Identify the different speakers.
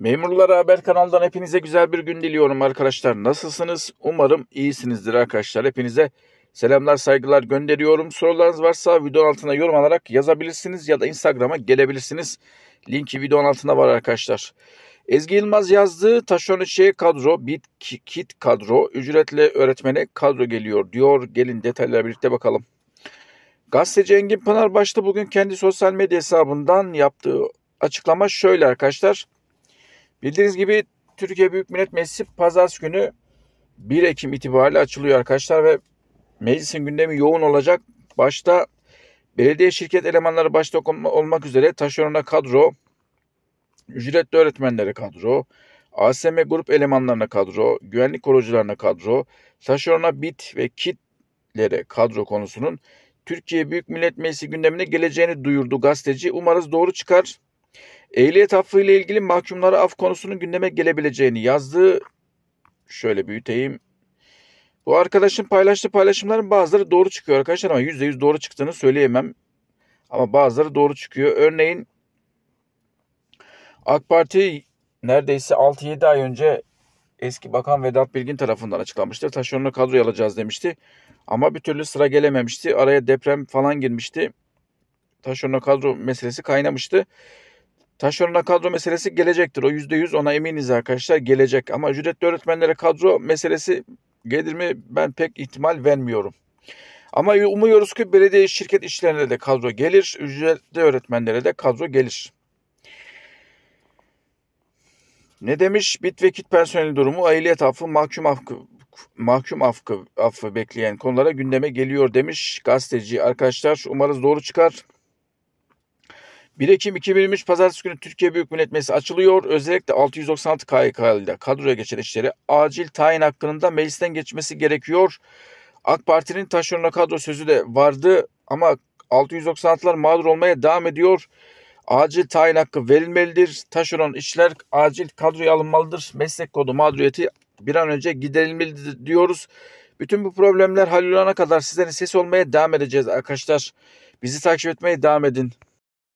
Speaker 1: Memurlara Haber kanalından hepinize güzel bir gün diliyorum arkadaşlar. Nasılsınız? Umarım iyisinizdir arkadaşlar. Hepinize selamlar, saygılar gönderiyorum. Sorularınız varsa videonun altına yorum alarak yazabilirsiniz ya da Instagram'a gelebilirsiniz. Linki videonun altında var arkadaşlar. Ezgi Yılmaz yazdığı taşon şey kadro, bit kit kadro, ücretle öğretmene kadro geliyor diyor. Gelin detaylara birlikte bakalım. Gazeteci Engin Pınar başta bugün kendi sosyal medya hesabından yaptığı açıklama şöyle arkadaşlar. Bildiğiniz gibi Türkiye Büyük Millet Meclisi pazartesi günü 1 Ekim itibariyle açılıyor arkadaşlar ve meclisin gündemi yoğun olacak. Başta belediye şirket elemanları başta olmak üzere taşeronla kadro, ücretli öğretmenlere kadro, ASM grup elemanlarına kadro, güvenlik korucularına kadro, taşerona bit ve kitlere kadro konusunun Türkiye Büyük Millet Meclisi gündemine geleceğini duyurdu gazeteci. Umarız doğru çıkar. Ehliyet affı ile ilgili mahkumlara af konusunun gündeme gelebileceğini yazdığı şöyle büyüteyim. Bu arkadaşın paylaştığı paylaşımların bazıları doğru çıkıyor arkadaşlar ama %100 doğru çıktığını söyleyemem. Ama bazıları doğru çıkıyor. Örneğin AK Parti neredeyse 6-7 ay önce eski bakan Vedat Bilgin tarafından açıklanmıştı. Taşeronlu kadroya alacağız demişti. Ama bir türlü sıra gelememişti. Araya deprem falan girmişti. Taşeronlu kadro meselesi kaynamıştı. Taşeronla kadro meselesi gelecektir. O %100 ona eminiz arkadaşlar gelecek. Ama ücretli öğretmenlere kadro meselesi gelir mi ben pek ihtimal vermiyorum. Ama umuyoruz ki belediye şirket işlerine de kadro gelir. Ücretli öğretmenlere de kadro gelir. Ne demiş? Bit ve kit personeli durumu, ailiyet affı, mahkum affı, mahkum affı, affı bekleyen konulara gündeme geliyor demiş gazeteci. Arkadaşlar umarız doğru çıkar. 1 Ekim 2023 Pazartesi günü Türkiye Büyük Millet Meclisi açılıyor. Özellikle 696 KYK ile kadroya geçen işleri acil tayin hakkında meclisten geçmesi gerekiyor. AK Parti'nin taşeronla kadro sözü de vardı ama 696'lar mağdur olmaya devam ediyor. Acil tayin hakkı verilmelidir. Taşeron işler acil kadroya alınmalıdır. Meslek kodu mağduriyeti bir an önce giderilmelidir diyoruz. Bütün bu problemler hallolana kadar sizlerin ses olmaya devam edeceğiz arkadaşlar. Bizi takip etmeye devam edin.